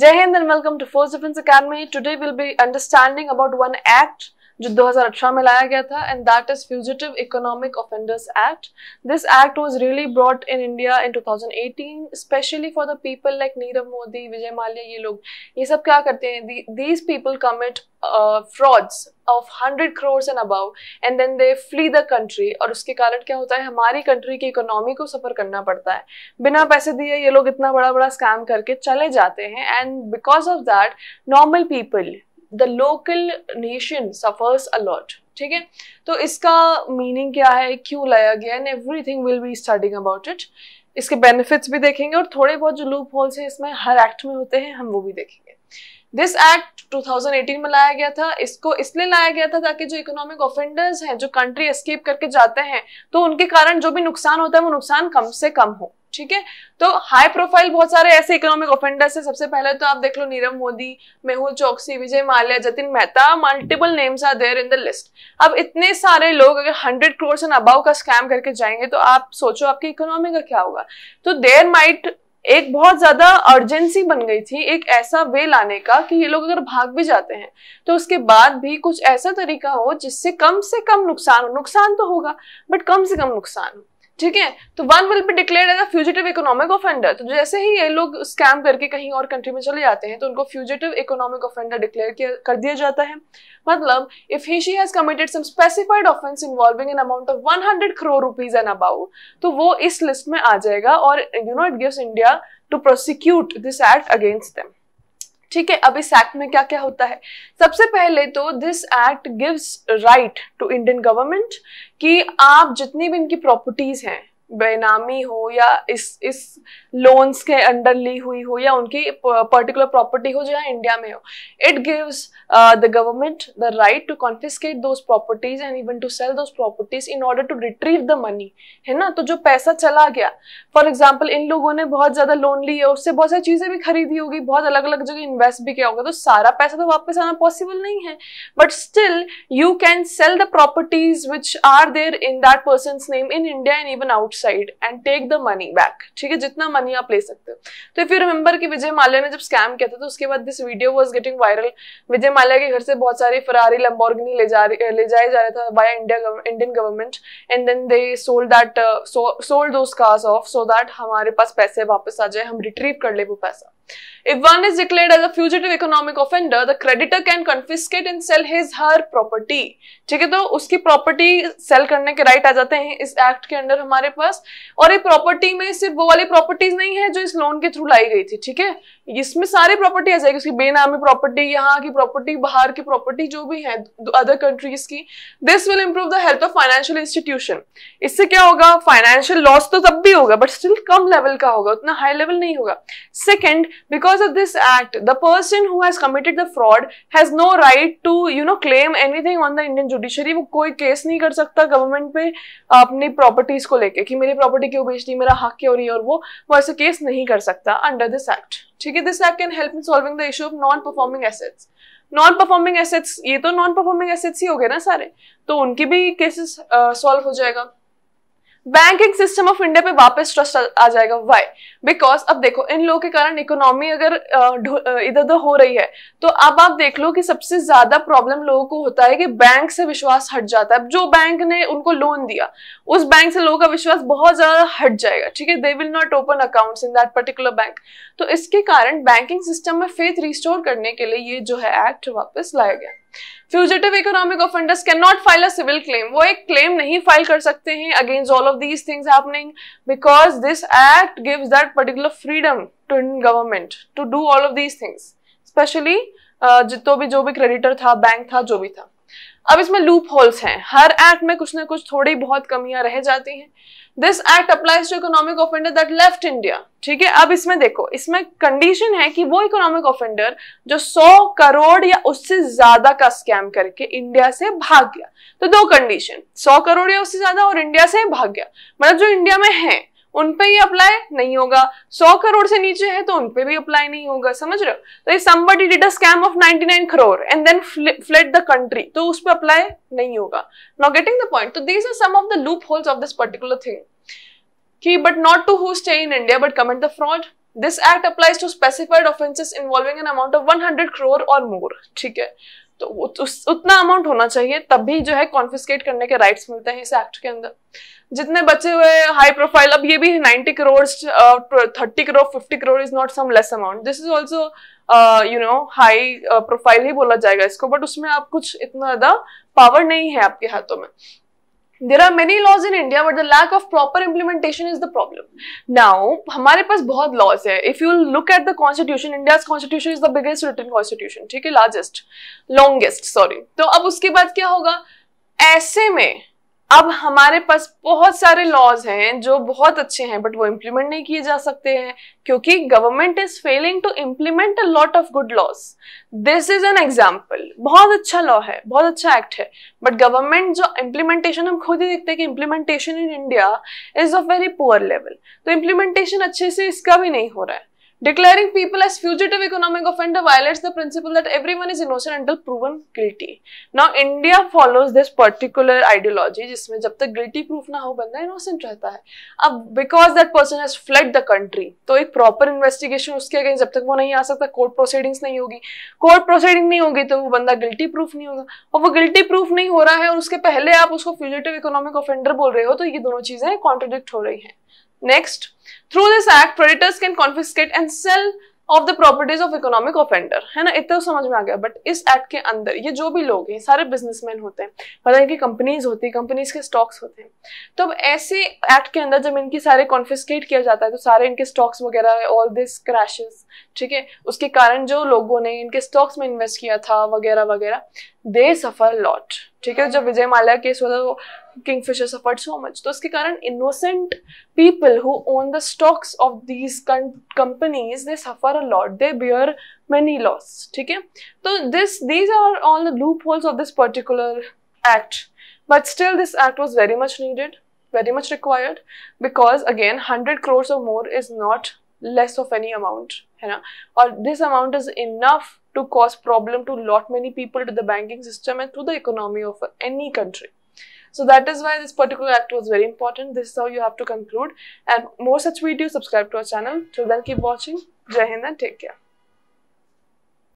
Jai Hind and welcome to Force Defense Academy. Today we'll be understanding about one act जो 2018 में लाया गया था and that is fugitive economic offenders act this act was really brought in India in 2018 specially for the people like Nirav Modi Vijay Mallya ये लोग ये सब क्या करते हैं these people commit frauds of hundred crores and above and then they flee the country और उसके कारण क्या होता है हमारी कंट्री की इकोनॉमी को सफ़र करना पड़ता है बिना पैसे दिए ये लोग इतना बड़ा बड़ा स्कैम करके चले जाते हैं and because of that normal people the local nation suffers a lot ठीक है तो इसका मीनिंग क्या है क्यों लाया गया and thing will be studying about it इसके बेनिफिट्स भी देखेंगे और थोड़े बहुत जो लूप होल्स हैं इसमें हर एक्ट में होते हैं हम वो भी देखेंगे दिस एक्ट 2018 में लाया गया था इसको इसलिए लाया गया था ताकि जो इकोनॉमिक ऑफेंडर्स हैं जो कंट्री एस्केप करके जाते हैं तो उनके कारण जो भी नुकसान होता है वो नुकसान कम से कम हो ठीक है तो हाई प्रोफाइल बहुत सारे ऐसे इकोनॉमिक ऑफेंडर्स है सबसे पहले तो आप देख लो Nirav Modi Mehul Choksi Vijay Mallya Jatin Mehta multiple names are there in the list अब इतने सारे लोग अगर हंड्रेड करोड़ एंड अबाउ का स्कैम करके जाएंगे तो आप सोचो आपकी इकोनॉमी का क्या होगा तो देयर माइट एक बहुत ज्यादा अर्जेंसी बन गई थी एक ऐसा वे लाने का कि ये लोग अगर भाग भी जाते हैं तो उसके बाद भी कुछ ऐसा तरीका हो जिससे कम से कम नुकसान हो नुकसान तो होगा बट कम से कम नुकसान हो ठीक है तो one will be declare as a fugitive economic offender तो जैसे ही ये लोग स्कैम करके कहीं और कंट्री में चले जाते हैं तो उनको फ्यूजिटिव इकोनॉमिक ऑफेंडर डिक्लेयर कर दिया जाता है मतलब if he she has committed some specified offence involving an amount of 100 crore rupees and above तो वो इस लिस्ट में आ जाएगा और you know it gives India to prosecute this act against them ठीक है अब इस एक्ट में क्या क्या होता है सबसे पहले तो this act gives right to Indian government कि आप जितनी भी इनकी प्रॉपर्टीज हैं बेनामी हो या इस इस लोन्स के अंडर ली हुई हो या उनकी पर्टिकुलर प्रॉपर्टी हो जो इंडिया में हो it gives the government the right to confiscate those properties and even to sell those properties in order to retrieve the money है ना तो जो पैसा चला गया फॉर एग्जाम्पल इन लोगों ने बहुत ज्यादा लोन है उससे बहुत सारी चीजें भी खरीदी होगी बहुत अलग अलग जगह इन्वेस्ट भी किया होगा तो सारा पैसा तो वापस आना पॉसिबल नहीं है but still you can sell the properties which are there in that person name in India and even outside and take the money back ठीक है जितना मनी आप ले सकते हो तो इफ यू रिमेंबर कि विजय माल्या ने जब स्कैम किया था तो उसके बाद this video was getting viral Vijay Mallya के घर से बहुत सारी फरारी लंबोर्गनी ले जा रही ले जाए जा रहा था by India Indian government and then they sold that sold दो कार्स ऑफ सो दैट हमारे पास पैसे वापस आ जाए हम रिट्रीव कर ले वो पैसा If one is declared as a fugitive economic offender, the creditor can confiscate and sell his her property. ठीक है तो उसकी प्रॉपर्टी सेल करने के राइट आ जाते हैं इस एक्ट के अंडर हमारे पास और ये प्रॉपर्टी में सिर्फ वो वाली प्रॉपर्टीज नहीं है जो इस लोन के थ्रू लाई गई थी ठीक है इसमें सारी प्रॉपर्टी ऐसा है उसकी बेनामी प्रॉपर्टी यहाँ की प्रॉपर्टी बाहर की प्रॉपर्टी जो भी है अदर कंट्रीज की this will improve the health of financial institution इससे क्या होगा फाइनेंशियल लॉस तो तब भी होगा बट स्टिल कम लेवल का होगा उतना हाई लेवल नहीं होगा second because of this act the person who has committed the fraud has no right to you know claim anything on the Indian judiciary वो कोई केस नहीं कर सकता गवर्नमेंट पे अपनी प्रॉपर्टीज को लेके कि मेरी प्रॉपर्टी क्यों बेच मेरा हक क्यों नहीं और वो वो ऐसे केस नहीं कर सकता अंडर दिस एक्ट ठीक है this app can help in solving the issue of non performing assets non performing assets ये तो नॉन परफॉर्मिंग एसेट्स ही हो गए ना सारे तो उनके भी केसेस सॉल्व uh, हो जाएगा बैंकिंग सिस्टम ऑफ इंडिया पे वापस ट्रस्ट आ जाएगा वाई बिकॉज अब देखो इन लोगों के कारण इकोनॉमी अगर इधर उधर हो रही है तो अब आप देख लो कि सबसे ज्यादा प्रॉब्लम लोगों को होता है कि बैंक से विश्वास हट जाता है जो बैंक ने उनको लोन दिया उस बैंक से लोगों का विश्वास बहुत ज्यादा हट जाएगा ठीक है they will not open account in that particular bank तो इसके कारण बैंकिंग सिस्टम में फेथ रिस्टोर करने के लिए ये जो है एक्ट वापस लाया गया fugitive economic offenders can not file a civil claim वो एक क्लेम नहीं फाइल कर सकते हैं against all of these things happening because this act gives that particular freedom to in government to do all of these things specially जितो भी जो भी क्रेडिटर था बैंक था जो भी था अब इसमें लूप होल्स हैं हर एक्ट में कुछ ना कुछ थोड़ी बहुत कमियां रह जाती हैं this act applies to economic offender that left India ठीक है अब इसमें देखो इसमें कंडीशन है कि वो इकोनॉमिक ऑफेंडर जो 100 करोड़ या उससे ज्यादा का स्कैम करके इंडिया से भाग गया तो दो कंडीशन 100 करोड़ या उससे ज्यादा और इंडिया से भाग गया मतलब जो इंडिया में है उन पे ही अप्लाई नहीं होगा सौ करोड़ से नीचे है तो उन पे भी अप्लाई नहीं होगा समझ रहे हो तो ये somebody did a scam of 99 crore and then fled the country तो उस पे अप्लाई नहीं होगा नाउ गेटिंग द पॉइंट तो these are some of the loopholes of this particular thing की but not to who stay in India but commit the fraud this act applies to specified offences involving an amount of 100 crore और more ठीक है तो, तो उस उतना amount होना चाहिए तब भी जो है कॉन्फिस्केट करने के राइट्स मिलते हैं इस एक्ट के अंदर जितने बचे हुए हाई प्रोफाइल अब ये भी 90 crore thirty crore fifty crore is not some less amount this is also you know high profile ही बोला जाएगा इसको बट उसमें आप कुछ इतना ज्यादा पावर नहीं है आपके हाथों में there are many laws in India but the lack of proper implementation is the problem now हमारे पास बहुत लॉज है if you look at the constitution India constitution is the biggest written constitution ठीक है लार्जेस्ट लॉन्गेस्ट सॉरी तो अब उसके बाद क्या होगा ऐसे में अब हमारे पास बहुत सारे लॉज हैं जो बहुत अच्छे हैं बट वो इम्प्लीमेंट नहीं किए जा सकते हैं क्योंकि government is failing to implement a lot of good laws this is an example बहुत अच्छा लॉ है बहुत अच्छा एक्ट है बट गवर्नमेंट जो इम्प्लीमेंटेशन हम खुद ही देखते हैं कि implementation in India is a very poor level तो इम्प्लीमेंटेशन अच्छे से इसका भी नहीं हो रहा है Declaring people as fugitive economic offender violates the principle that everyone is innocent until proven guilty. Now India follows this particular ideology जिसमें जब तक guilty proof ना हो बंदा innocent रहता है. अब because that person has fled the country, तो एक proper investigation उसके अगेंस्ट जब तक वो नहीं आ सकता court proceedings नहीं होगी. Court proceeding नहीं होगी तो वो बंदा guilty proof नहीं होगा. और वो guilty proof नहीं हो रहा है और उसके पहले आप उसको fugitive economic offender बोल रहे हो तो ये दोनों चीजें कॉन्ट्रोडिक्ट हो रही हैं. Next through this act predators can confiscate and sell of the properties of economic offender है ना इतना तो समझ में आ गया बट इस एक्ट के अंदर ये जो भी लोग हैं सारे बिजनेसमैन होते हैं पता है कि कंपनीज होती है कंपनीज के स्टॉक्स होते हैं तो अब ऐसे एक्ट के अंदर जब इनकी सारे कॉन्फिस्केट किया जाता है तो सारे इनके स्टॉक्स वगैरह ऑल दिस क्रैशेज ठीक है उसके कारण जो लोगों ने इनके स्टॉक्स में इन्वेस्ट किया था वगैरह वगैरह दे सफर लॉट ठीक है जब विजय माल्या केस हुआ था वो तो Kingfisher suffered so much. तो उसके कारण innocent people who own the stocks of these companies they suffer a lot. They bear many loss. ठीक है? this these are all the loopholes of this particular act. But still this act was very much needed, very much required because again 100 crores or more is not less of any amount. है this amount is enough to cause problem to lot many people to the banking system and to the economy of any country. So that is why this particular act was very important. This is how you have to conclude. And more such videos, subscribe to our channel. Till then, keep watching. Jai Hind and take care.